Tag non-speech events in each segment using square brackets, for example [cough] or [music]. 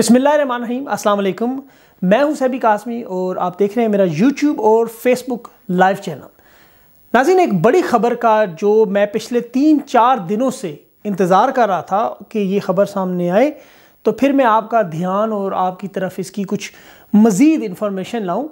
बिसमीम अल्लाम मैं हूं सैबी कासमी और आप देख रहे हैं मेरा यूट्यूब और फेसबुक लाइव चैनल नाजिन एक बड़ी खबर का जो मैं पिछले तीन चार दिनों से इंतज़ार कर रहा था कि ये खबर सामने आए तो फिर मैं आपका ध्यान और आपकी तरफ इसकी कुछ मज़ीद इन्फॉर्मेशन लाऊं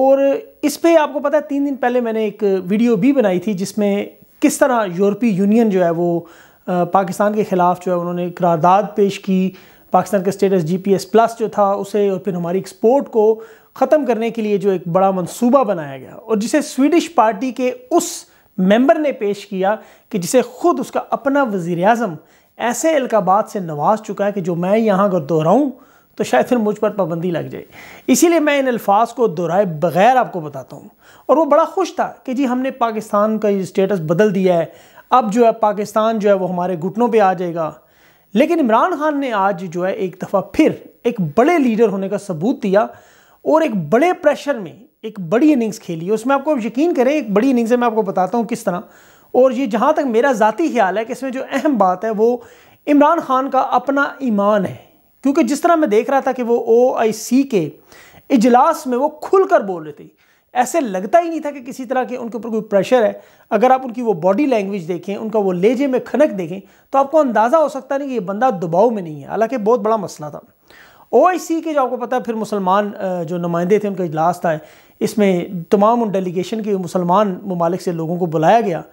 और इस पर आपको पता है तीन दिन पहले मैंने एक वीडियो भी बनाई थी जिसमें किस तरह यूरोपीय यूनियन जो है वो पाकिस्तान के ख़िलाफ़ जो है उन्होंने करारदाद पेश की पाकिस्तान का स्टेटस जीपीएस प्लस जो था उसे और फिर हमारी एक्सपोर्ट को ख़त्म करने के लिए जो एक बड़ा मंसूबा बनाया गया और जिसे स्वीडिश पार्टी के उस मेंबर ने पेश किया कि जिसे खुद उसका अपना वजीर अजम ऐसे अलकाबाद से नवाज चुका है कि जो मैं यहाँ अगर दोहराऊँ तो शायद फिर मुझ पर पाबंदी लग जाए इसीलिए मैं इन अल्फाज को दोहराए बगैर आपको बताता हूँ और वो बड़ा खुश था कि जी हमने पाकिस्तान का स्टेटस बदल दिया है अब जो है पाकिस्तान जो है वो हमारे घुटनों पर आ जाएगा लेकिन इमरान खान ने आज जो है एक दफ़ा फिर एक बड़े लीडर होने का सबूत दिया और एक बड़े प्रेशर में एक बड़ी इनिंग्स खेली उसमें आपको यकीन करें एक बड़ी इनिंग्स है मैं आपको बताता हूँ किस तरह और ये जहाँ तक मेरा ज़ाती ख्याल है कि इसमें जो अहम बात है वो इमरान खान का अपना ईमान है क्योंकि जिस तरह मैं देख रहा था कि वो ओ के इजलास में वो खुलकर बोल रहे थे ऐसे लगता ही नहीं था कि किसी तरह के उनके ऊपर कोई प्रेशर है अगर आप उनकी वो बॉडी लैंग्वेज देखें उनका वो लेजे में खनक देखें तो आपको अंदाज़ा हो सकता नहीं कि ये बंदा दबाव में नहीं है हालांकि बहुत बड़ा मसला था ओ के जो आपको पता है फिर मुसलमान जो नुमाइंदे थे उनका इजलास था इसमें तमाम उन डेलीगेशन के मुसलमान ममालिक से लोगों को बुलाया गया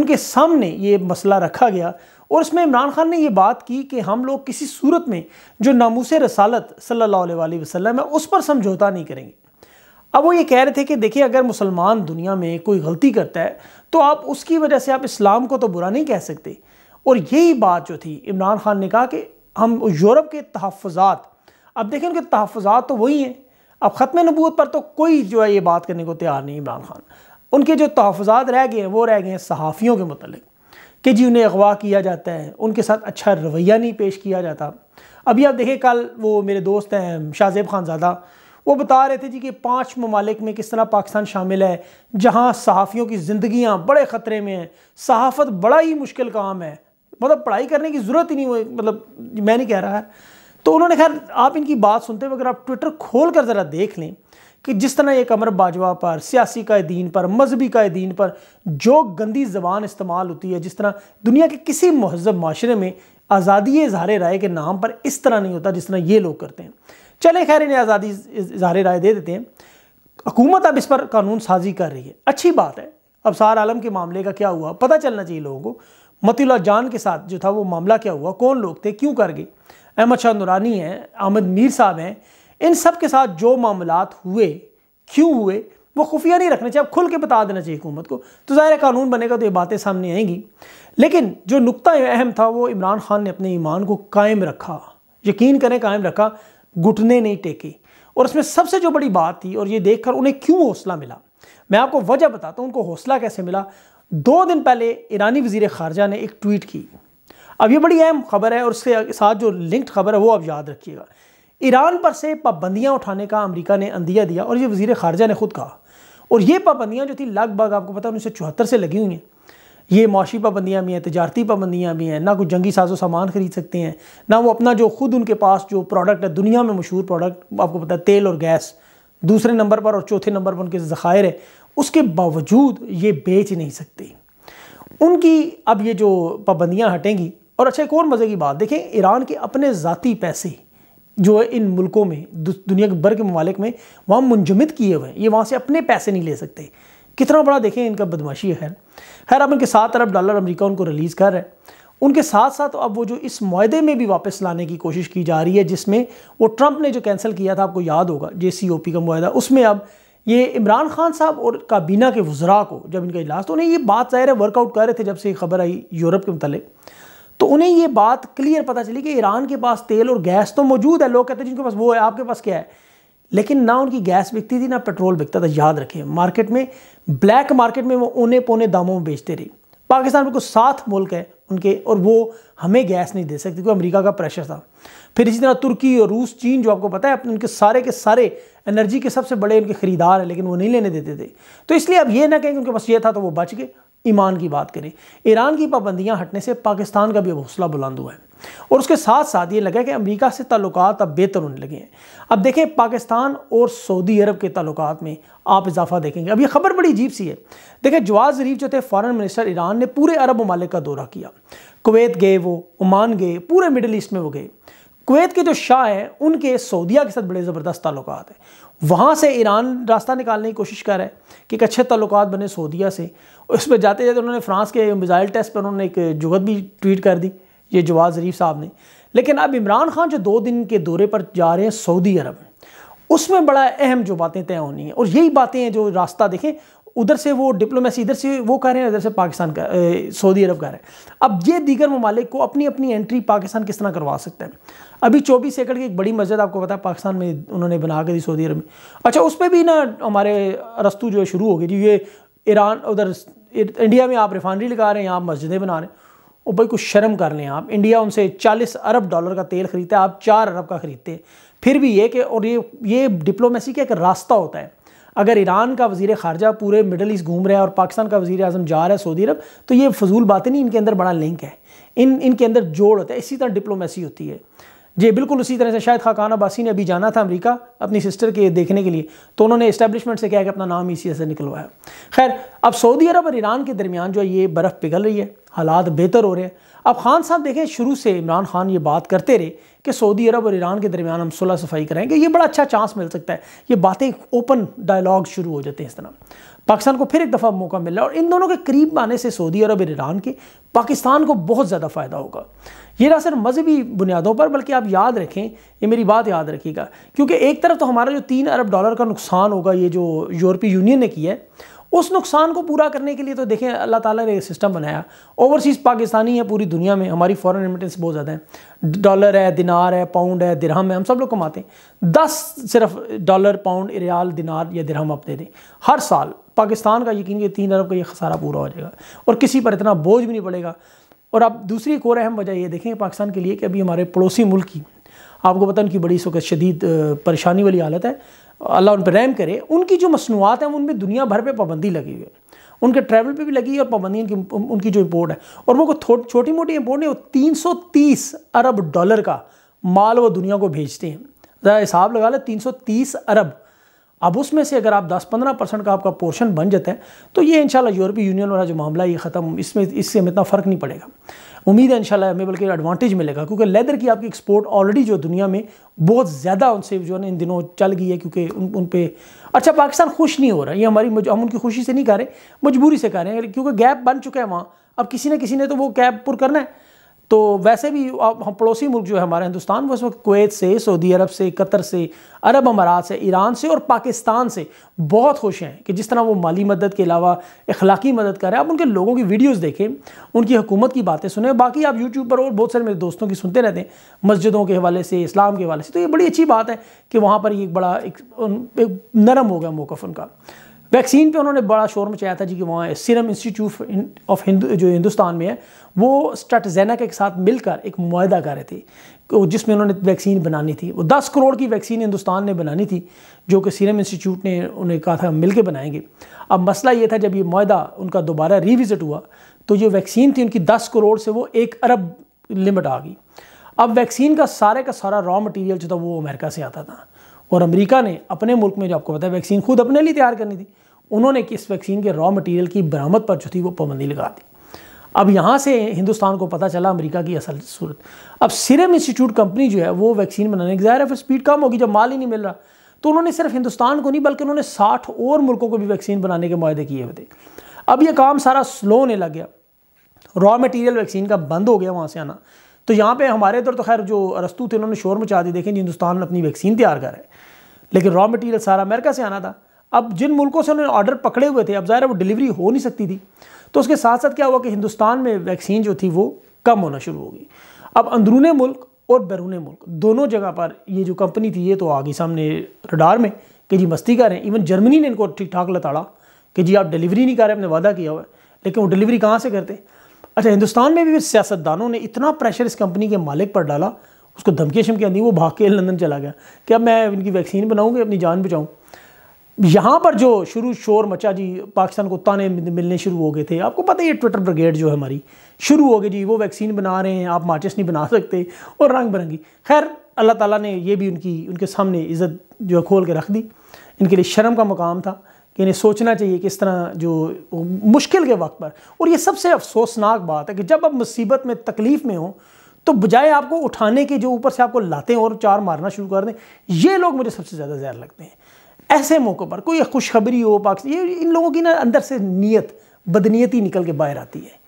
उनके सामने ये मसला रखा गया और इसमें इमरान खान ने ये बात की कि हम लोग किसी सूरत में जो नामूस रसालत सल्ला वसलम है उस पर समझौता नहीं करेंगे अब वो ये कह रहे थे कि देखिए अगर मुसलमान दुनिया में कोई गलती करता है तो आप उसकी वजह से आप इस्लाम को तो बुरा नहीं कह सकते और यही बात जो थी इमरान खान ने कहा कि हम यूरोप के तहफ़ात अब देखें उनके तहफ़ात तो वही हैं अब ख़त्म नबूत पर तो कोई जो है ये बात करने को तैयार नहीं इमरान खान उनके जो तहफ़ात रह गए हैं वो रह गए हैं सहाफ़ियों के मतलब कि जी उन्हें अगवा किया जाता है उनके साथ अच्छा रवैया नहीं पेश किया जाता अभी आप देखें कल वो मेरे दोस्त हैं शाहजेब खान ज़्यादा वो बता रहे थे जी कि पांच ममालिक में किस तरह पाकिस्तान शामिल है जहां सहाफ़ियों की ज़िंदगियां बड़े ख़तरे में हैं सहाफ़त बड़ा ही मुश्किल काम है मतलब पढ़ाई करने की ज़रूरत ही नहीं हुई मतलब मैं नहीं कह रहा है तो उन्होंने खैर आप इनकी बात सुनते हुए अगर आप ट्विटर खोल कर ज़रा देख लें कि जिस तरह ये कमर बाजवा पर सियासी कायदीन पर मजहबी कायदीन पर जो गंदी जबान इस्तेमाल होती है जिस तरह दुनिया के किसी महजब माशरे में आज़ादी इजहार राय के नाम पर इस तरह नहीं होता जिस तरह ये लोग करते हैं चले खैर इन्हें आज़ादी इजहार राय दे देते हैं हुकूमत अब इस पर कानून साजी कर रही है अच्छी बात है अब सार आलम के मामले का क्या हुआ पता चलना चाहिए लोगों को मतीला जान के साथ जो था वो मामला क्या हुआ कौन लोग थे क्यों कर गए अहमद शाह नुरानी हैं आमद मीर साहब हैं इन सब के साथ जो मामला हुए क्यों हुए वो खुफिया नहीं रखना चाहिए अब खुल के बता देना चाहिए हुकूमत को तो ज़ाहिर कानून बनेगा तो ये बातें सामने आएंगी लेकिन जो नुकता अहम था वो इमरान खान ने अपने ईमान को कायम रखा यकीन करें कायम रखा घुटने नहीं टेके और इसमें सबसे जो बड़ी बात थी और ये देखकर उन्हें क्यों हौसला मिला मैं आपको वजह बताता हूँ उनको हौसला कैसे मिला दो दिन पहले ईरानी वजीर खारजा ने एक ट्वीट की अब ये बड़ी अहम खबर है और उसके साथ जो लिंक्ड खबर है वो आप याद रखिएगा ईरान पर से पाबंदियाँ उठाने का अमरीका ने अंदिया दिया और ये वजीर खारजा ने खुद कहा और ये पाबंदियाँ जो थी लगभग आपको पता सौ उन्नीस से लगी हुई हैं ये माशी पाबंदियाँ भी हैं तजारती पाबंदियाँ भी हैं ना कुछ जंगी साजो सामान ख़रीद सकते हैं ना वो अपना जो ख़ुद उनके पास जो प्रोडक्ट है दुनिया में मशहूर प्रोडक्ट आपको पता है तेल और गैस दूसरे नंबर पर और चौथे नंबर पर उनके ज़खायर है उसके बावजूद ये बेच नहीं सकते उनकी अब ये जो पाबंदियाँ हटेंगी और अच्छा एक और मज़े की बात देखें ईरान के अपने ज़ाती पैसे जो है इन मुल्कों में दुनिया के भर के ममालिक में वहाँ मुंजमद किए हुए हैं ये वहाँ से अपने पैसे नहीं ले सकते कितना बड़ा देखें इनका बदमाशी है खैर अब इनके सात अरब डॉलर अमेरिका उनको रिलीज़ कर रहा है उनके साथ साथ अब वो जो इस माहे में भी वापस लाने की कोशिश की जा रही है जिसमें वो ट्रंप ने जो कैंसिल किया था आपको याद होगा जे सी ओ पी का माहा उसमें अब ये इमरान खान साहब और काबीना के वजरा को जब इनका इजलास तो उन्हें ये बात ज़ाहिर है वर्कआउट कर रहे थे जब से खबर आई यूरोप के मतलब तो उन्हें ये बात क्लियर पता चली कि ईरान के पास तेल और गैस तो मौजूद है लोग कहते हैं जिनके पास वो है आपके पास क्या है लेकिन ना उनकी गैस बिकती थी ना पेट्रोल बिकता था याद रखें मार्केट में ब्लैक मार्केट में वो ऊने पौने दामों में बेचते रहे पाकिस्तान में कुछ सात मुल्क है उनके और वो हमें गैस नहीं दे सकते क्योंकि अमेरिका का प्रेशर था फिर इसी तरह तुर्की और रूस चीन जो आपको पता है उनके सारे के सारे एनर्जी के सबसे बड़े उनके खरीदार हैं लेकिन वो नहीं लेने देते थे तो इसलिए अब ये ना कहें कि उनके पास ये था तो वो बच गए ईमान की बात करें ईरान की पाबंदियाँ हटने से पाकिस्तान का भी हौसला बुलंद हुआ है और उसके साथ साथ ये लगा कि अमेरिका से ताल्लुक अब बेहतर होने लगे हैं अब देखें पाकिस्तान और सऊदी अरब के ताल्लुक में आप इजाफा देखेंगे अब ये खबर बड़ी अजीब सी है देखें जवाज जरीफ जो थे फॉरेन मिनिस्टर ईरान ने पूरे अरब ममालिक का दौरा किया कुवैत गए वो ओमान गए पूरे मिडल ईस्ट में वो गए कुवैत के जो शाह हैं उनके सऊदिया के साथ बड़े ज़बरदस्त ताल्लुक हैं वहाँ से ईरान रास्ता निकालने की कोशिश कर रहा है कि एक अच्छे ताल्लुक बने सऊदिया से उस पर जाते जाते उन्होंने फ्रांस के मिज़ाइल टेस्ट पर उन्होंने एक जुगत भी ट्वीट कर दी ये जवाब ज़रीफ साहब ने लेकिन अब इमरान खान जो दो दिन के दौरे पर जा रहे हैं सऊदी अरब उसमें बड़ा अहम जो बातें तय होनी हैं और यही बातें हैं जो रास्ता देखें उधर से वो डिप्लोमेसी इधर से वो कह रहे हैं इधर से पाकिस्तान का सऊदी अरब कह रहे हैं अब ये दीगर ममालिक को अपनी अपनी एंट्री पाकिस्तान किस तरह करवा सकते हैं अभी चौबीस एकड़ की एक बड़ी मस्जिद आपको पता है पाकिस्तान में उन्होंने बना के दी सऊदी अरब में अच्छा उस पर भी ना हमारे रस्तू जो है शुरू हो गई जी ये ईरान उधर इंडिया में आप रिफाइनरी लगा रहे हैं आप मस्जिदें बना रहे हैं और भाई कुछ शर्म कर लें आप इंडिया उनसे चालीस अरब डॉलर का तेल ख़रीदते हैं आप चार अरब का खरीदते हैं फिर भी ये कि और ये ये डिप्लोमेसी का एक रास्ता होता है अगर ईरान का वजीर खारजा पूरे मिडल ईस्ट घूम रहे हैं और पाकिस्तान का वजी अजम जा रहा है सऊदी अरब तो ये फजूल बातें नहीं इनके अंदर बड़ा लिंक है इन इनके अंदर जोड़ होता है इसी तरह डिप्लोमेसी होती है जी बिल्कुल उसी तरह से शायद खाकान अब्बासी ने अभी जाना था अमेरिका अपनी सिस्टर के देखने के लिए तो उन्होंने इस्टेब्लिशमेंट से क्या है कि अपना नाम इसी से निकलवाया खैर अब सऊदी अरब और ईरान के दरमियान जो है ये बर्फ़ पिघल रही है हालात बेहतर हो रहे हैं अब खान साहब देखें शुरू से इमरान खान ये बात करते रहे कि सऊदी अरब और ईरान के दरमियान हम सुलह सफाई कराएंगे ये बड़ा अच्छा चांस मिल सकता है ये बातें ओपन डायलॉग शुरू हो जाते हैं इस तरह पाकिस्तान को फिर एक दफ़ा मौका मिल रहा है और इन दोनों के करीब आने से सऊदी अरब और ईरान के पाकिस्तान को बहुत ज़्यादा फ़ायदा होगा ये ना सिर्फ मजहबी बुनियादों पर बल्कि आप याद रखें ये मेरी बात याद रखिएगा क्योंकि एक तरफ तो हमारा जो तीन अरब डॉलर का नुकसान होगा ये जो यूरोपीय यूनियन ने किया है उस नुकसान को पूरा करने के लिए तो देखें अल्लाह ताला ने एक सिस्टम बनाया ओवरसीज़ पाकिस्तानी है पूरी दुनिया में हमारी फॉरेन रेमिटेंस बहुत ज़्यादा है डॉलर है दिनार है पाउंड है दिरहम है हम सब लोग कमाते हैं दस सिर्फ डॉलर पाउंड रियाल दिनार या दिरहम आप दे दें हर साल पाकिस्तान का यकीन कि तीन अरब का यह खसारा पूरा हो जाएगा और किसी पर इतना बोझ भी नहीं पड़ेगा और अब दूसरी एक और अहम वजह ये देखें पाकिस्तान के लिए कि अभी हमारे पड़ोसी मुल्क की आपको पता उनकी बड़ी इस वक्त शदीद परेशानी वाली हालत है अल्लाह उन पर रहम करे उनकी जो मसनूआत हैं उनमें दुनिया भर पर पाबंदी लगी हुई है उनके ट्रैवल पे भी लगी है और पाबंदी उनकी उनकी जो इम्पोर्ट है और वो छोटी मोटी इम्पोर्ट नहीं वो तीन सौ तीस अरब डॉलर का माल वो दुनिया को भेजते हैं ज़रा हिसाब लगा लें तीन सौ तीस अरब अब उसमें से अगर आप 10-15 परसेंट का आपका पोर्शन बन जाता है तो ये इंशाल्लाह यूरोपीय यूनियन वाला जो मामला ये ख़त्म इसमें इससे हमें इतना फ़र्क नहीं पड़ेगा उम्मीद है इंशाल्लाह हमें बल्कि एडवांटेज मिलेगा क्योंकि लेदर की आपकी एक्सपोर्ट ऑलरेडी जो दुनिया में बहुत ज़्यादा उनसे जो है ना इन दिनों चल गई है क्योंकि उन उन पर अच्छा पाकिस्तान खुश नहीं हो रहा ये हमारी हम उनकी खुशी से नहीं कर रहे मजबूरी से कर रहे हैं क्योंकि गैप बन चुका है वहाँ अब किसी न किसी ने तो वो गैप पुर करना है तो वैसे भी हम पड़ोसी मुल्क जो है हमारा हिंदुस्तान वो इस वक्त कुवैत से सऊदी अरब से कतर से अरब अमारात से ईरान से और पाकिस्तान से बहुत खुश हैं कि जिस तरह वो माली मदद के अलावा इखलाकी मदद कर रहे हैं आप उनके लोगों की वीडियोस देखें उनकी हुकूमत की बातें सुने बाकी आप यूट्यूब पर और बहुत सारे मेरे दोस्तों की सुनते रहते हैं मस्जिदों के हवाले से इस्लाम के हवाले से तो ये बड़ी अच्छी बात है कि वहाँ पर ये बड़ा एक, एक नरम हो गया मौक़ उनका वैक्सीन पे उन्होंने बड़ा शोर मचाया था जी कि वहाँ सीरम इंस्टीट्यूट ऑफ हिंदू जो हिंदुस्तान में है वो स्टाटजेना के साथ मिलकर एक माह कर रहे थे जिसमें उन्होंने वैक्सीन बनानी थी वो दस करोड़ की वैक्सीन हिंदुस्तान ने बनानी थी जो कि सीरम इंस्टीट्यूट ने उन्हें कहा था मिल के बनाएंगे अब मसला ये था जब ये माहा उनका दोबारा रिविज़िट हुआ तो जो वैक्सीन थी उनकी दस करोड़ से वो एक अरब लिमिट आ गई अब वैक्सीन का सारे का सारा रॉ मटेरियल जो था वो अमेरिका से आता था और अमेरिका ने अपने मुल्क में जो आपको पता है वैक्सीन खुद अपने लिए तैयार करनी थी उन्होंने कि इस वैक्सीन के रॉ मटेरियल की बरामद पर जो थी वो पाबंदी लगा दी अब यहाँ से हिंदुस्तान को पता चला अमेरिका की असल सूरत अब सिरम इंस्टीट्यूट कंपनी जो है वो वैक्सीन बनाने की ज़ाहिर है फिर स्पीड कम होगी जब माल ही नहीं मिल रहा तो उन्होंने सिर्फ हिंदुस्तान को नहीं बल्कि उन्होंने साठ और मुल्कों को भी वैक्सीन बनाने के माहदे किए हुए थे अब यह काम सारा स्लो होने लग गया रॉ मटेरियल वैक्सीन का बंद हो गया वहाँ से आना तो यहाँ पर हमारे इधर तो खैर जो रस्तू थे उन्होंने शोर मचा दी देखें हिंदुस्तान अपनी वैक्सीन तैयार कर रहा है लेकिन रॉ मटेरियल सारा अमेरिका से आना था अब जिन मुल्कों से उन्होंने ऑर्डर पकड़े हुए थे अब ज़ाहिर वो डिलीवरी हो नहीं सकती थी तो उसके साथ साथ क्या हुआ कि हिंदुस्तान में वैक्सीन जो थी वो कम होना शुरू हो गई अब अंदरून मुल्क और बैरून मुल्क दोनों जगह पर ये जो कंपनी थी ये तो आ गई सामने रडार में कि जी मस्ती कर रहे हैं इवन जर्मनी ने इनको ठीक ठाक लताड़ा कि जी आप डिलीवरी नहीं कर रहे हमने वादा किया हुआ है लेकिन वो डिलीवरी कहाँ से करते अच्छा हिंदुस्तान में भी सियासतदानों ने इतना प्रेशर इस कंपनी के मालिक पर डाला उसको धमकी शमकी दी वो भाग के लंदन चला गया कि अब मैं इनकी वैक्सीन बनाऊँगी अपनी जान बचाऊँ यहाँ पर जो शुरू शोर मचा जी पाकिस्तान को ताने मिलने शुरू हो गए थे आपको पता ही है ट्विटर ब्रिगेड जो है हमारी शुरू हो गई जी वो वैक्सीन बना रहे हैं आप माचिस नहीं बना [laughs] सकते और रंग बिरंगी खैर अल्लाह ताला ने ये भी उनकी उनके सामने इज़्ज़त जो है खोल के रख दी इनके लिए शर्म का मुकाम था कि इन्हें सोचना चाहिए कि इस तरह जो मुश्किल के वक्त पर और ये सबसे अफसोसनाक बात है कि जब आप मुसीबत में तकलीफ़ में हों तो बजाय आपको उठाने के जो ऊपर से आपको लाते हैं और चार मारना शुरू कर दें ये लोग मुझे सबसे ज़्यादा जहर लगते हैं ऐसे मौक़ों पर कोई खुशखबरी हो पाकिस्तान ये इन लोगों की ना अंदर से नीयत बदनीयती निकल के बाहर आती है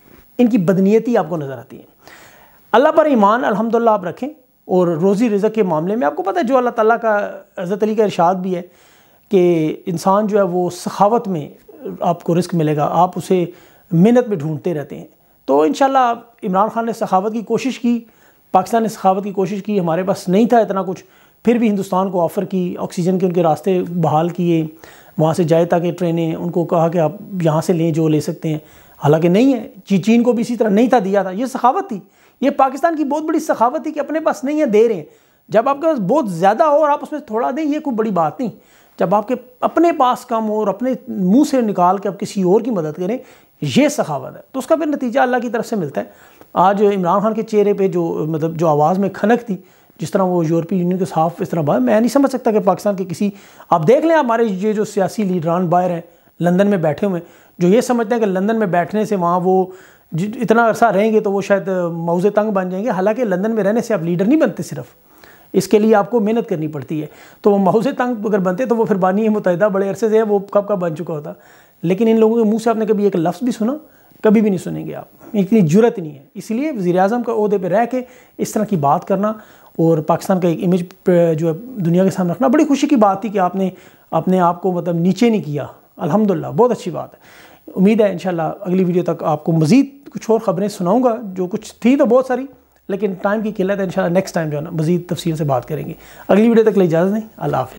इनकी बदनीयती आपको नज़र आती है अल्लाह पर ईमान अलहमदिल्ला आप रखें और रोज़ी रज़क के मामले में आपको पता है जो अल्लाह ताला का हज़रत अली का इरशाद भी है कि इंसान जो है वो सखावत में आपको रिस्क मिलेगा आप उसे मेहनत में ढूंढते रहते हैं तो इन इमरान ख़ान ने सखावत की कोशिश की पाकिस्तान ने सखावत की कोशिश की हमारे पास नहीं था इतना कुछ फिर भी हिंदुस्तान को ऑफ़र की ऑक्सीजन के उनके रास्ते बहाल किए वहाँ से जाए ताकि ट्रेनें उनको कहा कि आप यहाँ से लें जो ले सकते हैं हालांकि नहीं है जी चीन को भी इसी तरह नहीं था दिया था ये सखावत थी ये पाकिस्तान की बहुत बड़ी सखावत थी कि अपने पास नहीं है दे रहे हैं जब आपके पास बहुत ज़्यादा हो और आप उसमें थोड़ा दें ये कोई बड़ी बात नहीं जब आपके अपने पास कम हो और अपने मुंह से निकाल के आप किसी और की मदद करें ये सखावत है तो उसका फिर नतीजा अल्लाह की तरफ से मिलता है आज इमरान खान के चेहरे पे जो मतलब जो आवाज़ में खनक थी जिस तरह वो यूरोपीय यूनियन के साफ इस तरह बाहर मैं नहीं समझ सकता कि पाकिस्तान के किसी आप देख लें हमारे ये जो सियासी लीडरान बाहर हैं लंदन में बैठे हुए हैं जो ये समझते हैं कि लंदन में बैठने से वहाँ वो इतना अरसा रहेंगे तो वो शायद मौजे तंग बन जाएंगे हालांकि लंदन में रहने से आप लीडर नहीं बनते सिर्फ इसके लिए आपको मेहनत करनी पड़ती है तो वो मौजे तंग अगर बनते तो वो फिर बानी मुतहदा बड़े अरसे से है वो कब का बन चुका होता लेकिन इन लोगों के मुँह से आपने कभी एक लफ्ज़ भी सुना कभी भी नहीं सुनेंगे आप इतनी जरूरत नहीं है इसलिए वज़ी अजम का अहदे पर रह के इस तरह की बात करना और पाकिस्तान का एक इमेज जो है दुनिया के सामने रखना बड़ी खुशी की बात थी कि आपने अपने आप को मतलब नीचे नहीं किया अलहमदिल्ला बहुत अच्छी बात है उम्मीद है इन अगली वीडियो तक आपको मज़ीद कुछ और ख़बरें सुनाऊँगा जो कुछ थी तो बहुत सारी लेकिन टाइम की किल्लत है इन नेक्स्ट टाइम जो है ना मज़ीद तफसील से बात करेंगे अगली वीडियो तक ले इजाज़त नहीं अल्लाह